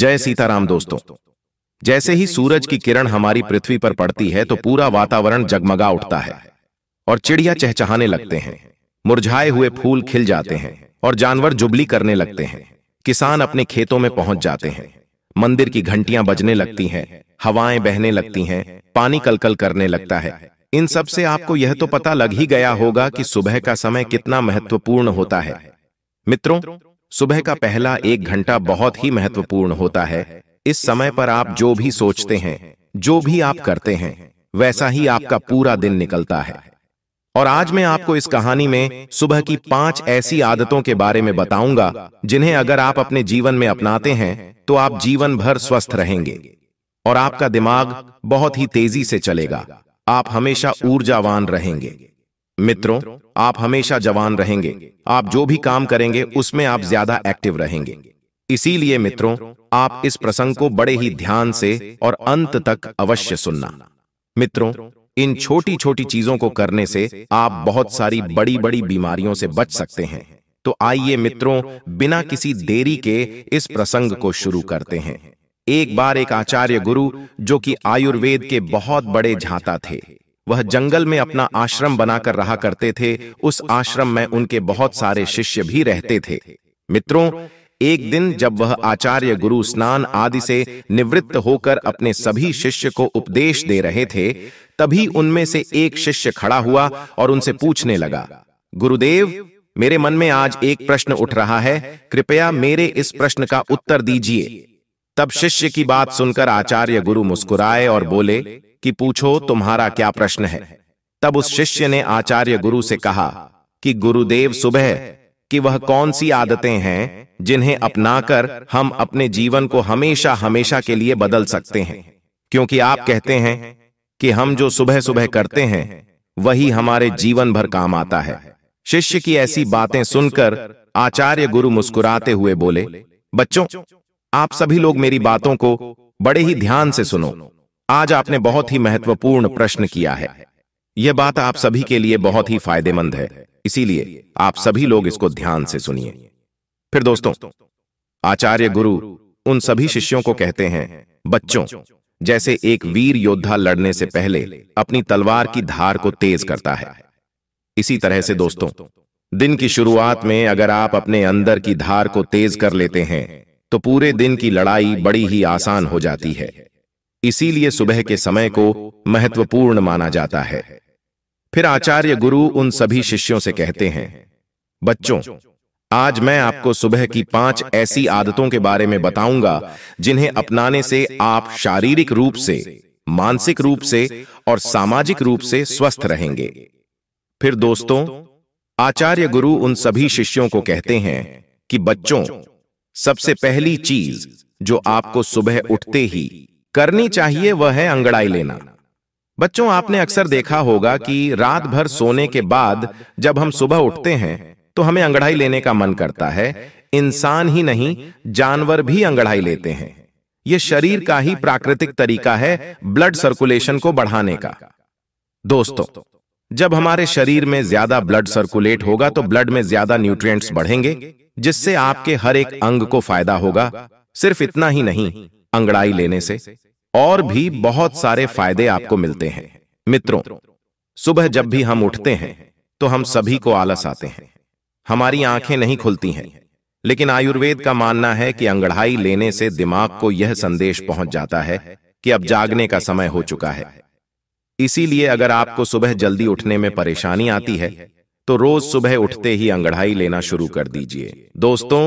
जय सीताराम दोस्तों जैसे ही सूरज की किरण हमारी पृथ्वी पर पड़ती है तो पूरा वातावरण जगमगा उठता है और चिड़िया चहचहाने लगते हैं मुरझाए हुए फूल खिल जाते हैं और जानवर जुबली करने लगते हैं किसान अपने खेतों में पहुंच जाते हैं मंदिर की घंटियां बजने लगती हैं हवाएं बहने लगती हैं पानी कलकल करने लगता है इन सब से आपको यह तो पता लग ही गया होगा कि सुबह का समय कितना महत्वपूर्ण होता है मित्रों सुबह का पहला एक घंटा बहुत ही महत्वपूर्ण होता है इस समय पर आप जो भी सोचते हैं जो भी आप करते हैं वैसा ही आपका पूरा दिन निकलता है और आज मैं आपको इस कहानी में सुबह की पांच ऐसी आदतों के बारे में बताऊंगा जिन्हें अगर आप अपने जीवन में अपनाते हैं तो आप जीवन भर स्वस्थ रहेंगे और आपका दिमाग बहुत ही तेजी से चलेगा आप हमेशा ऊर्जावान रहेंगे मित्रों आप हमेशा जवान रहेंगे आप जो भी काम करेंगे उसमें आप ज्यादा एक्टिव रहेंगे इसीलिए मित्रों आप इस प्रसंग को बड़े ही ध्यान से और अंत तक अवश्य सुनना मित्रों इन छोटी छोटी चीजों को करने से आप बहुत सारी बड़ी बड़ी बीमारियों से बच सकते हैं तो आइए मित्रों बिना किसी देरी के इस प्रसंग को शुरू करते हैं एक बार एक आचार्य गुरु जो कि आयुर्वेद के बहुत बड़े झाता थे वह जंगल में अपना आश्रम बनाकर रहा करते थे उस आश्रम में उनके बहुत सारे शिष्य भी रहते थे मित्रों एक दिन जब वह आचार्य गुरु स्नान आदि से निवृत्त होकर अपने सभी शिष्य को उपदेश दे रहे थे तभी उनमें से एक शिष्य खड़ा हुआ और उनसे पूछने लगा गुरुदेव मेरे मन में आज एक प्रश्न उठ रहा है कृपया मेरे इस प्रश्न का उत्तर दीजिए तब शिष्य की बात सुनकर आचार्य गुरु मुस्कुराए और बोले कि पूछो तुम्हारा क्या प्रश्न है तब उस शिष्य ने आचार्य गुरु से कहा कि गुरुदेव सुबह कि वह कौन सी आदतें हैं जिन्हें अपनाकर हम अपने जीवन को हमेशा हमेशा के लिए बदल सकते हैं क्योंकि आप कहते हैं कि हम जो सुबह सुबह करते हैं वही हमारे जीवन भर काम आता है शिष्य की ऐसी बातें सुनकर आचार्य गुरु मुस्कुराते हुए बोले बच्चों आप सभी लोग मेरी बातों को बड़े ही ध्यान से सुनो आज आपने बहुत ही महत्वपूर्ण प्रश्न किया है यह बात आप सभी के लिए बहुत ही फायदेमंद है इसीलिए आप सभी लोग इसको ध्यान से सुनिए फिर दोस्तों आचार्य गुरु उन सभी शिष्यों को कहते हैं बच्चों जैसे एक वीर योद्धा लड़ने से पहले अपनी तलवार की धार को तेज करता है इसी तरह से दोस्तों दिन की शुरुआत में अगर आप अपने अंदर की धार को तेज कर लेते हैं तो पूरे दिन की लड़ाई बड़ी ही आसान हो जाती है इसीलिए सुबह के समय को महत्वपूर्ण माना जाता है फिर आचार्य गुरु उन सभी शिष्यों से कहते हैं बच्चों आज मैं आपको सुबह की पांच ऐसी आदतों के बारे में बताऊंगा जिन्हें अपनाने से आप शारीरिक रूप से मानसिक रूप से और सामाजिक रूप से स्वस्थ रहेंगे फिर दोस्तों आचार्य गुरु उन सभी शिष्यों को कहते हैं कि बच्चों सबसे पहली चीज जो आपको सुबह उठते ही करनी चाहिए वह है अंगड़ाई लेना बच्चों आपने अक्सर देखा होगा कि रात भर सोने के बाद जब हम सुबह उठते हैं तो हमें अंगड़ाई लेने का मन करता है इंसान ही नहीं जानवर भी अंगड़ाई लेते हैं यह शरीर का ही प्राकृतिक तरीका है ब्लड सर्कुलेशन को बढ़ाने का दोस्तों जब हमारे शरीर में ज्यादा ब्लड सर्कुलेट होगा तो ब्लड में ज्यादा न्यूट्रिएंट्स बढ़ेंगे जिससे आपके हर एक अंग को फायदा होगा सिर्फ इतना ही नहीं अंगड़ाई लेने से और भी बहुत सारे फायदे आपको मिलते हैं मित्रों सुबह जब भी हम उठते हैं तो हम सभी को आलस आते हैं हमारी आंखें नहीं खुलती हैं लेकिन आयुर्वेद का मानना है कि अंगड़ाई लेने से दिमाग को यह संदेश पहुंच जाता है कि अब जागने का समय हो चुका है इसीलिए अगर आपको सुबह जल्दी उठने में परेशानी आती है तो रोज सुबह उठते ही अंगड़ाई लेना शुरू कर दीजिए दोस्तों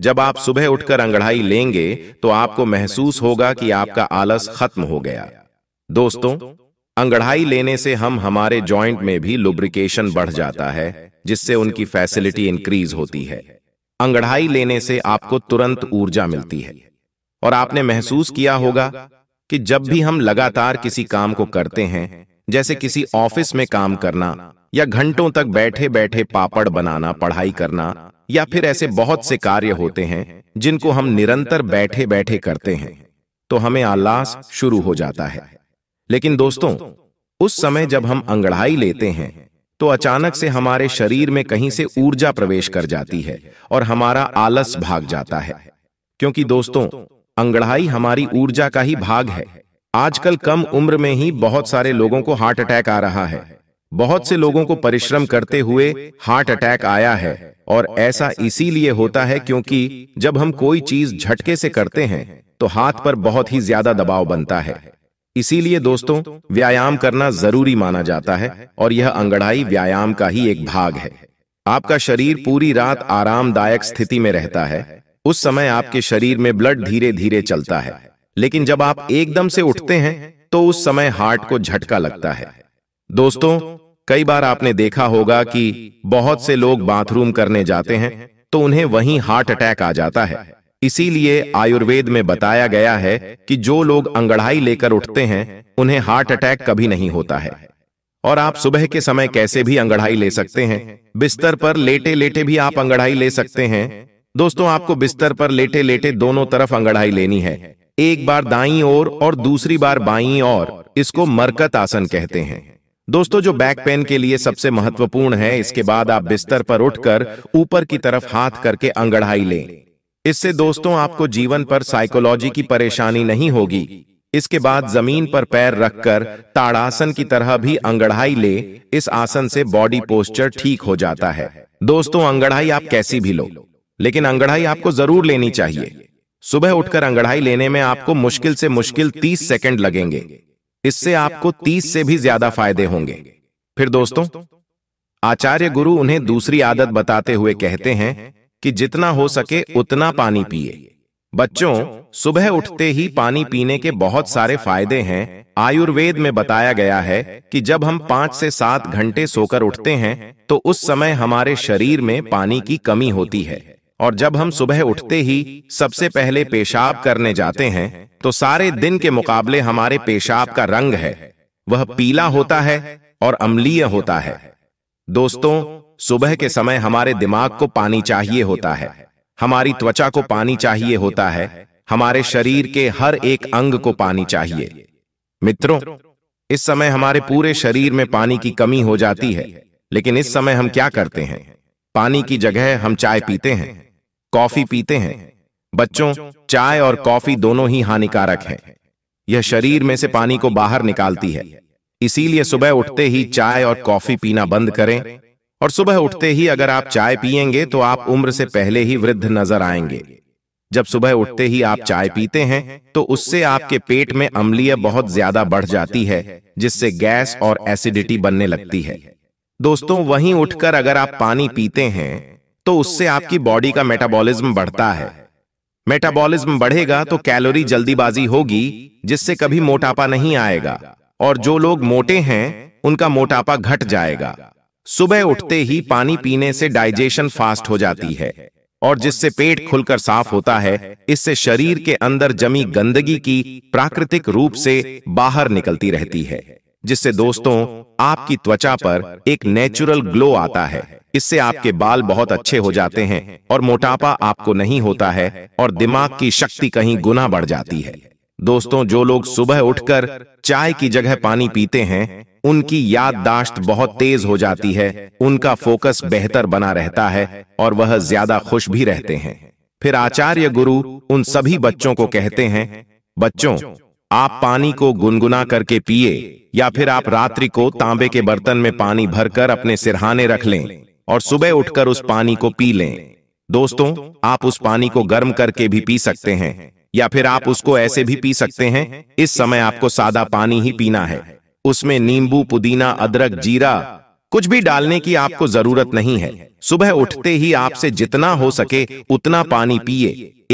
जब आप सुबह उठकर अंगड़ाई लेंगे तो आपको महसूस होगा कि आपका आलस खत्म हो गया दोस्तों अंगड़ाई लेने से हम हमारे जॉइंट में भी लुब्रिकेशन बढ़ जाता है जिससे उनकी फैसिलिटी इंक्रीज होती है अंगड़ाई लेने से आपको तुरंत ऊर्जा मिलती है और आपने महसूस किया होगा कि जब भी हम लगातार किसी काम को करते हैं जैसे किसी ऑफिस में काम करना या घंटों तक बैठे बैठे पापड़ बनाना पढ़ाई करना या फिर ऐसे बहुत से कार्य होते हैं जिनको हम निरंतर बैठे बैठे करते हैं तो हमें आलास शुरू हो जाता है लेकिन दोस्तों उस समय जब हम अंगड़ाई लेते हैं तो अचानक से हमारे शरीर में कहीं से ऊर्जा प्रवेश कर जाती है और हमारा आलस भाग जाता है क्योंकि दोस्तों अंगड़ाई हमारी ऊर्जा का ही भाग है आजकल कम उम्र में ही बहुत सारे लोगों को हार्ट अटैक आ रहा है बहुत से लोगों को परिश्रम करते हुए हार्ट अटैक आया है और ऐसा इसीलिए होता है क्योंकि जब हम कोई चीज झटके से करते हैं तो हाथ पर बहुत ही ज्यादा दबाव बनता है इसीलिए दोस्तों व्यायाम करना जरूरी माना जाता है और यह अंगड़ाई व्यायाम का ही एक भाग है आपका शरीर पूरी रात आरामदायक स्थिति में रहता है उस समय आपके शरीर में ब्लड धीरे धीरे चलता है लेकिन जब आप एकदम से उठते हैं तो उस समय हार्ट को झटका लगता है दोस्तों कई बार आपने देखा होगा कि बहुत से लोग बाथरूम करने जाते हैं तो उन्हें वहीं हार्ट अटैक आ जाता है इसीलिए आयुर्वेद में बताया गया है कि जो लोग अंगड़ाई लेकर उठते हैं उन्हें हार्ट अटैक कभी नहीं होता है और आप सुबह के समय कैसे भी अंगड़ाई ले सकते हैं बिस्तर पर लेटे लेटे भी आप अंगड़ाई ले सकते हैं दोस्तों आपको बिस्तर पर लेटे लेटे दोनों तरफ अंगड़ाई लेनी है एक बार दाई ओर और, और दूसरी बार बाई और इसको मरकत आसन कहते हैं दोस्तों जो बैक पेन के लिए सबसे महत्वपूर्ण है इसके बाद आप बिस्तर पर उठकर ऊपर की तरफ हाथ करके अंगड़ाई लें इससे दोस्तों आपको जीवन पर साइकोलॉजी की परेशानी नहीं होगी इसके बाद जमीन पर पैर रखकर ताड़ासन की तरह भी अंगड़ाई ले इस आसन से बॉडी पोस्चर ठीक हो जाता है दोस्तों अंगड़ाई आप कैसी भी लो लेकिन अंगड़ाई आपको जरूर लेनी चाहिए सुबह उठकर अंगड़ाई लेने में आपको मुश्किल से मुश्किल 30 सेकंड लगेंगे इससे आपको तीस से भी ज्यादा फायदे होंगे फिर दोस्तों आचार्य गुरु उन्हें दूसरी आदत बताते हुए कहते हैं कि जितना हो सके उतना पानी पिए बच्चों सुबह उठते ही पानी पीने के बहुत सारे फायदे हैं आयुर्वेद में बताया गया है कि जब हम पांच से सात घंटे सोकर उठते हैं तो उस समय हमारे शरीर में पानी की कमी होती है और जब हम सुबह उठते ही सबसे पहले पेशाब करने जाते हैं तो सारे दिन के मुकाबले हमारे पेशाब का रंग है वह पीला होता है और अम्लीय होता है दोस्तों सुबह के समय हमारे दिमाग को पानी चाहिए होता है हमारी त्वचा को पानी चाहिए होता है हमारे शरीर के हर एक अंग को पानी चाहिए मित्रों इस समय हमारे पूरे शरीर में पानी की कमी हो जाती है लेकिन इस समय हम क्या करते हैं पानी की जगह हम चाय पीते हैं कॉफी पीते हैं बच्चों चाय और कॉफी दोनों ही हानिकारक हैं यह शरीर में से पानी को बाहर निकालती है इसीलिए तो तो सुबह उठते ही चाय और कॉफी पीना बंद करें और सुबह उठते ही अगर आप चाय पियेंगे तो आप उम्र से पहले ही वृद्ध नजर आएंगे जब सुबह उठते ही आप चाय पीते हैं तो, तो उससे आपके पेट में अम्लीय बहुत ज्यादा बढ़ जाती है जिससे गैस और एसिडिटी बनने लगती है दोस्तों वहीं उठकर अगर आप पानी पीते हैं तो, तो उससे आपकी बॉडी का मेटाबॉलिज्म बढ़ता है मेटाबॉलिज्म बढ़ेगा तो कैलोरी तो जल्दीबाजी होगी जिससे कभी मोटापा नहीं आएगा और जो लोग मोटे हैं उनका मोटापा घट जाएगा सुबह उठते ही पानी पीने से डाइजेशन फास्ट हो जाती है और जिससे पेट खुलकर साफ होता है इससे शरीर के अंदर जमी गंदगी की प्राकृतिक रूप से बाहर निकलती रहती है जिससे दोस्तों आपकी त्वचा पर एक नेचुरल ग्लो आता है इससे आपके बाल बहुत अच्छे हो जाते हैं और मोटापा आपको नहीं होता है और दिमाग की शक्ति कहीं गुना बढ़ जाती है दोस्तों जो लोग सुबह उठकर चाय की जगह पानी पीते हैं उनकी याददाश्त बहुत तेज हो जाती है उनका फोकस बेहतर बना रहता है और वह ज्यादा खुश भी रहते हैं फिर आचार्य गुरु उन सभी बच्चों को कहते हैं बच्चों आप पानी को गुनगुना करके पिए या फिर आप रात्रि को तांबे के बर्तन में पानी भरकर अपने सिरहाने रख लें और सुबह उठकर उस पानी को पी लें दोस्तों आप उस पानी को गर्म करके भी पी सकते हैं या फिर आप उसको ऐसे भी पी सकते हैं इस समय आपको सादा पानी ही पीना है उसमें नींबू पुदीना अदरक जीरा कुछ भी डालने की आपको जरूरत नहीं है सुबह उठते ही आपसे जितना हो सके उतना पानी पिए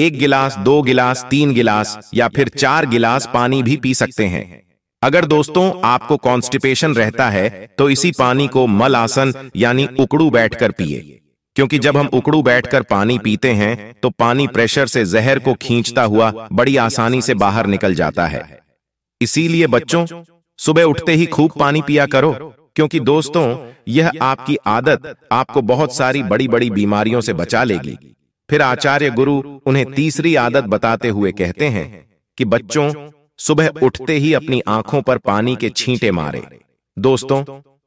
एक गिलास दो गिलास तीन गिलास या फिर चार गिलास पानी भी पी सकते हैं अगर दोस्तों आपको कॉन्स्टिपेशन रहता है तो इसी पानी को मल आसन यानी उकड़ू बैठकर पिए क्योंकि जब हम उकड़ू बैठकर पानी पीते हैं तो पानी प्रेशर से जहर को खींचता हुआ बड़ी आसानी से बाहर निकल जाता है इसीलिए बच्चों सुबह उठते ही खूब पानी पिया करो क्योंकि दोस्तों यह आपकी आदत आपको बहुत सारी बड़ी बड़ी बीमारियों से बचा लेगी फिर आचार्य गुरु उन्हें तीसरी आदत बताते हुए कहते हैं कि बच्चों सुबह उठते ही अपनी आंखों पर पानी के छींटे मारे दोस्तों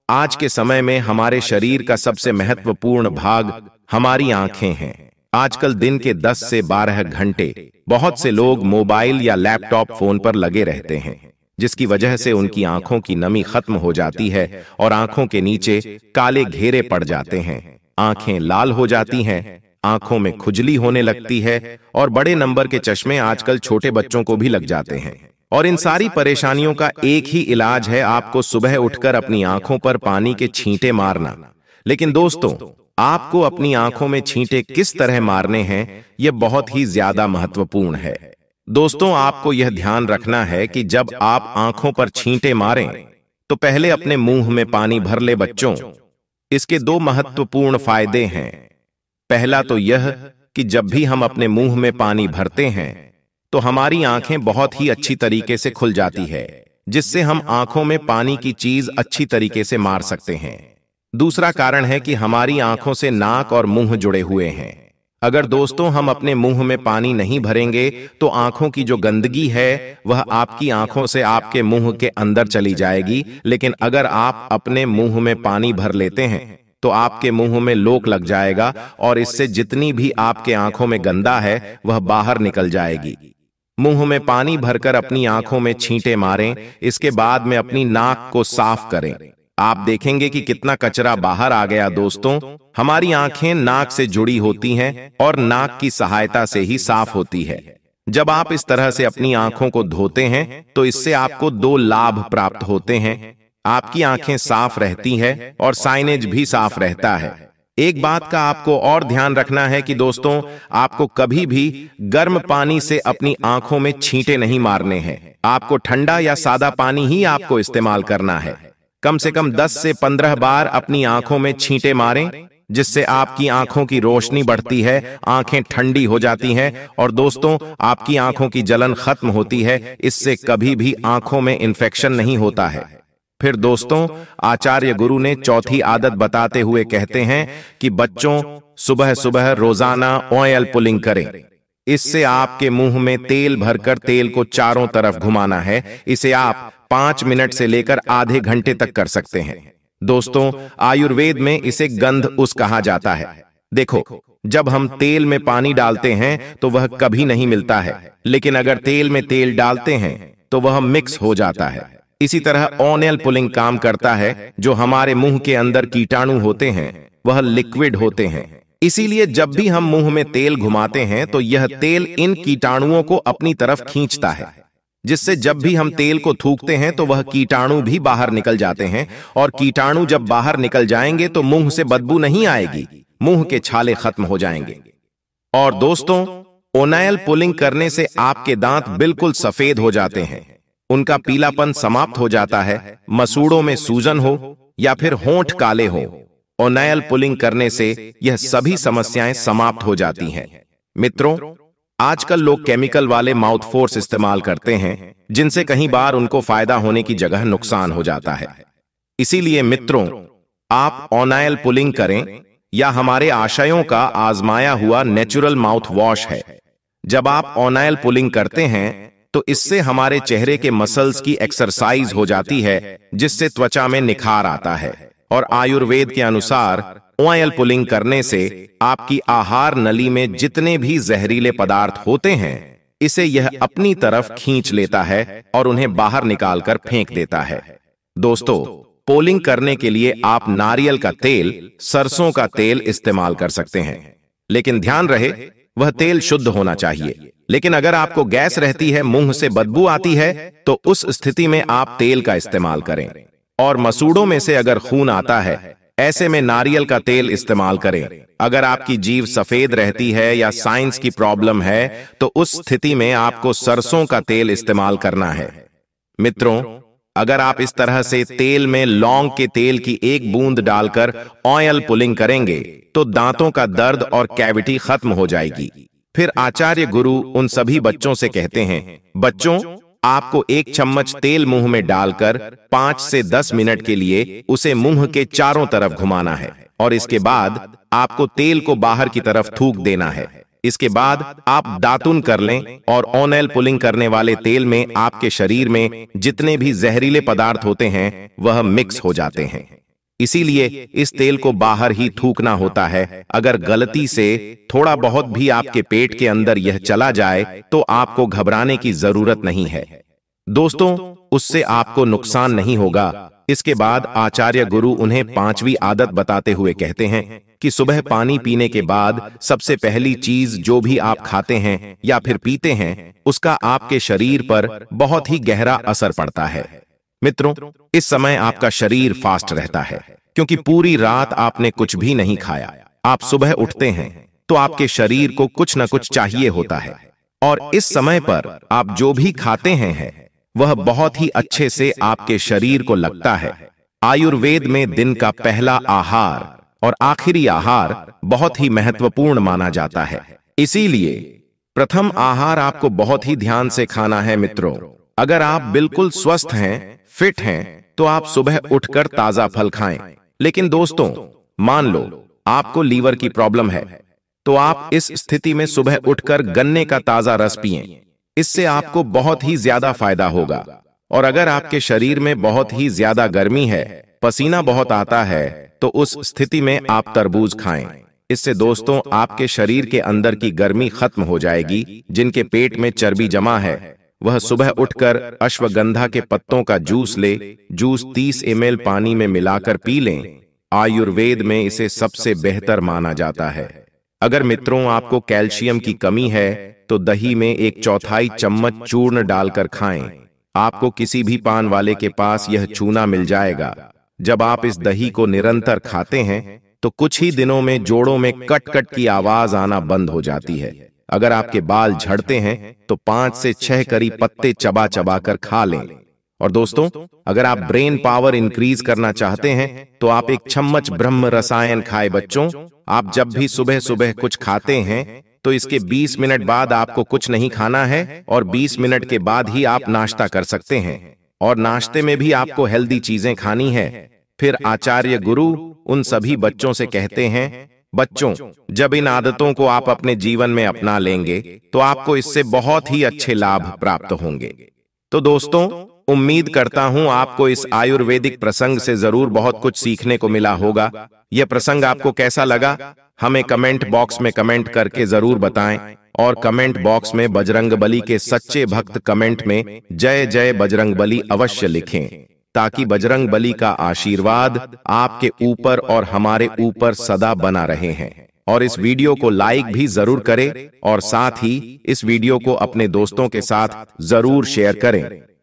आज के समय में हमारे शरीर का सबसे महत्वपूर्ण भाग हमारी आंखें हैं आजकल दिन के 10 से 12 घंटे बहुत से लोग मोबाइल या लैपटॉप फोन पर लगे रहते हैं जिसकी वजह से उनकी आंखों की नमी खत्म हो जाती है और आंखों के नीचे काले घेरे पड़ जाते हैं आंखें लाल हो जाती हैं आंखों में खुजली होने लगती है और बड़े नंबर के चश्मे आजकल छोटे बच्चों को भी लग जाते हैं और इन सारी परेशानियों का एक ही इलाज है आपको सुबह उठकर अपनी आंखों पर पानी के छींटे मारना लेकिन दोस्तों आपको अपनी आंखों में छींटे किस तरह मारने हैं यह बहुत ही ज्यादा महत्वपूर्ण है दोस्तों आपको यह ध्यान रखना है कि जब आप आंखों पर छींटे मारें तो पहले तो अपने मुंह में पानी भर ले बच्चों इसके दो महत्वपूर्ण फायदे हैं पहला तो यह कि जब भी हम अपने मुंह में पानी भरते हैं तो हमारी आंखें बहुत ही अच्छी तरीके से खुल जाती है जिससे हम आंखों में पानी की चीज अच्छी तरीके से मार सकते हैं दूसरा कारण है कि हमारी आंखों से नाक और मुंह जुड़े हुए हैं अगर दोस्तों हम अपने मुंह में पानी नहीं भरेंगे तो आंखों की जो गंदगी है वह आपकी आंखों से आपके मुंह के अंदर चली जाएगी लेकिन अगर आप अपने मुंह में पानी भर लेते हैं तो आपके मुंह में लोक लग जाएगा और इससे जितनी भी आपके आंखों में गंदा है वह बाहर निकल जाएगी मुंह में पानी भरकर अपनी आंखों में छींटे मारें इसके बाद में अपनी नाक को साफ करें आप देखेंगे कि कितना कचरा बाहर आ गया दोस्तों हमारी आंखें नाक से जुड़ी होती हैं और नाक की सहायता से ही साफ होती है जब आप इस तरह से अपनी आंखों को धोते हैं तो इससे आपको दो लाभ प्राप्त होते हैं आपकी आंखें साफ रहती है और साइनेज भी साफ रहता है एक बात का आपको और ध्यान रखना है कि दोस्तों आपको कभी भी गर्म पानी से अपनी आंखों में छींटे नहीं मारने हैं आपको ठंडा या सादा पानी ही आपको इस्तेमाल करना है कम से कम 10 से 15 बार अपनी आंखों में छींटे मारें जिससे आपकी आंखों की रोशनी बढ़ती है आंखें ठंडी हो जाती हैं और दोस्तों आपकी आंखों की जलन खत्म होती है इससे कभी भी आंखों में इन्फेक्शन नहीं होता है फिर दोस्तों आचार्य गुरु ने चौथी आदत बताते हुए कहते हैं कि बच्चों सुबह सुबह रोजाना ऑयल पुलिंग करें इससे आपके मुंह में तेल भरकर तेल को चारों तरफ घुमाना है इसे आप पांच मिनट से लेकर आधे घंटे तक कर सकते हैं दोस्तों आयुर्वेद में इसे गंध उस कहा जाता है देखो जब हम तेल में पानी डालते हैं तो वह कभी नहीं मिलता है लेकिन अगर तेल में तेल डालते हैं तो, तो वह मिक्स हो जाता है इसी तरह ऑनेल पुलिंग काम करता है जो हमारे मुंह के अंदर कीटाणु होते हैं वह लिक्विड होते हैं इसीलिए जब भी हम मुंह में तेल घुमाते हैं तो, तो यह तेल इन कीटाणुओं को अपनी तरफ खींचता है जिससे जब भी हम तेल को थूकते हैं तो वह कीटाणु भी बाहर निकल जाते हैं और कीटाणु जब बाहर निकल जाएंगे तो मुंह से बदबू नहीं आएगी मुंह के छाले खत्म हो जाएंगे और दोस्तों ओनायल पुलिंग करने से आपके दांत बिल्कुल सफेद हो जाते हैं उनका पीलापन समाप्त हो जाता है मसूड़ों में सूजन हो या फिर होंठ काले हो ओनायल पुलिंग करने से यह सभी समस्याएं समाप्त हो जाती हैं मित्रों आजकल लोग केमिकल वाले माउथ फोर्स इस्तेमाल करते हैं जिनसे कहीं बार उनको फायदा होने की जगह नुकसान हो जाता है इसीलिए मित्रों आप ऑनायल पुलिंग करें या हमारे आशयों का आजमाया हुआ नेचुरल माउथ वॉश है जब आप ऑनायल पुलिंग करते हैं तो इससे हमारे चेहरे के मसल्स की एक्सरसाइज हो जाती है जिससे त्वचा में निखार आता है और आयुर्वेद के अनुसार ऑयल पुलिंग करने से आपकी आहार नली में जितने भी जहरीले पदार्थ होते हैं इसे यह अपनी तरफ खींच लेता है और उन्हें बाहर निकालकर फेंक देता है दोस्तों पोलिंग करने के लिए आप नारियल का तेल सरसों का तेल इस्तेमाल कर सकते हैं लेकिन ध्यान रहे वह तेल शुद्ध होना चाहिए लेकिन अगर आपको गैस रहती है मुंह से बदबू आती है तो उस स्थिति में आप तेल का इस्तेमाल करें और मसूड़ों में से अगर खून आता है ऐसे में नारियल का तेल इस्तेमाल करें अगर आपकी जीव सफेद रहती है या साइंस की प्रॉब्लम है तो उस स्थिति में आपको सरसों का तेल इस्तेमाल करना है मित्रों अगर आप इस तरह से तेल में लौंग के तेल की एक बूंद डालकर ऑयल पुलिंग करेंगे तो दांतों का दर्द और कैविटी खत्म हो जाएगी फिर आचार्य गुरु उन सभी बच्चों से कहते हैं बच्चों आपको एक चम्मच तेल मुंह में डालकर पांच से दस मिनट के लिए उसे मुंह के चारों तरफ घुमाना है और इसके बाद आपको तेल को बाहर की तरफ थूक देना है इसके बाद आप दातुन कर लें और ऑनल पुलिंग करने वाले तेल में आपके शरीर में जितने भी जहरीले पदार्थ होते हैं वह मिक्स हो जाते हैं इसीलिए इस तेल को बाहर ही थूकना होता है अगर गलती से थोड़ा बहुत भी आपके पेट के अंदर यह चला जाए तो आपको घबराने की जरूरत नहीं है दोस्तों उससे आपको नुकसान नहीं होगा इसके बाद आचार्य गुरु उन्हें पांचवी आदत बताते हुए कहते हैं कि सुबह पानी पीने के बाद सबसे पहली चीज जो भी आप खाते हैं या फिर पीते हैं उसका आपके शरीर पर बहुत ही गहरा असर पड़ता है मित्रों इस समय आपका शरीर फास्ट रहता है क्योंकि पूरी रात आपने कुछ भी नहीं खाया आप सुबह उठते हैं तो आपके शरीर को कुछ ना कुछ चाहिए होता है और इस समय पर आप जो भी खाते हैं है, वह बहुत ही अच्छे से आपके शरीर को लगता है आयुर्वेद में दिन का पहला आहार और आखिरी आहार बहुत ही महत्वपूर्ण माना जाता है इसीलिए प्रथम आहार आपको बहुत ही ध्यान से खाना है मित्रों अगर आप बिल्कुल स्वस्थ हैं फिट हैं तो आप सुबह उठकर ताजा फल खाएं लेकिन दोस्तों मान लो आपको लीवर की प्रॉब्लम है तो आप इस स्थिति में सुबह उठकर गन्ने का ताजा रस पिए इससे आपको बहुत ही ज्यादा फायदा होगा और अगर आपके शरीर में बहुत ही ज्यादा गर्मी है पसीना बहुत आता है तो उस स्थिति में आप तरबूज खाएं इससे दोस्तों आपके शरीर के अंदर की गर्मी खत्म हो जाएगी जिनके पेट में चर्बी जमा है वह सुबह उठकर अश्वगंधा के पत्तों का जूस ले जूस 30 एम पानी में मिलाकर पी लें आयुर्वेद में इसे सबसे बेहतर माना जाता है अगर मित्रों आपको कैल्शियम की कमी है तो दही में एक चौथाई चम्मच चूर्ण डालकर खाएं। आपको किसी भी पान वाले के पास यह चूना मिल जाएगा जब आप इस दही को निरंतर खाते हैं तो कुछ ही दिनों में जोड़ों में कट कट की आवाज आना बंद हो जाती है अगर आपके बाल झड़ते हैं तो, तो पांच से छह करी पत्ते चबा चबा कर खा लें और दोस्तों अगर आप ब्रेन पावर इंक्रीज करना चाहते हैं तो आप तो एक चम्मच ब्रह्म रसायन खाए बच्चों आप जब भी सुबह सुबह कुछ खाते हैं तो, तो इसके 20 मिनट बाद आपको कुछ नहीं खाना है और 20 मिनट के बाद ही आप नाश्ता कर सकते हैं और नाश्ते में भी आपको हेल्दी चीजें खानी है फिर आचार्य गुरु उन सभी बच्चों से कहते हैं बच्चों जब इन आदतों को आप अपने जीवन में अपना लेंगे तो आपको इससे बहुत ही अच्छे लाभ प्राप्त होंगे तो दोस्तों उम्मीद करता हूं आपको इस आयुर्वेदिक प्रसंग से जरूर बहुत कुछ सीखने को मिला होगा यह प्रसंग आपको कैसा लगा हमें कमेंट बॉक्स में कमेंट करके जरूर बताएं और कमेंट बॉक्स में बजरंग के सच्चे भक्त कमेंट में जय जय बजरंगबली अवश्य लिखें ताकि बजरंग बली का आशीर्वाद आपके ऊपर और हमारे ऊपर सदा बना रहे हैं और इस वीडियो को लाइक भी जरूर करें और साथ ही इस वीडियो को अपने दोस्तों के साथ जरूर शेयर करें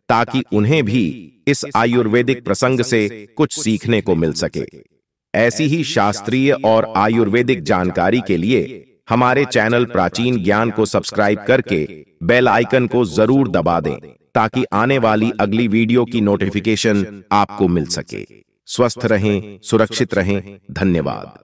ताकि उन्हें भी इस आयुर्वेदिक प्रसंग से कुछ सीखने को मिल सके ऐसी ही शास्त्रीय और आयुर्वेदिक जानकारी के लिए हमारे चैनल प्राचीन ज्ञान को सब्सक्राइब करके बेल आइकन को जरूर दबा दें ताकि आने वाली अगली वीडियो की नोटिफिकेशन आपको मिल सके स्वस्थ रहें सुरक्षित रहें धन्यवाद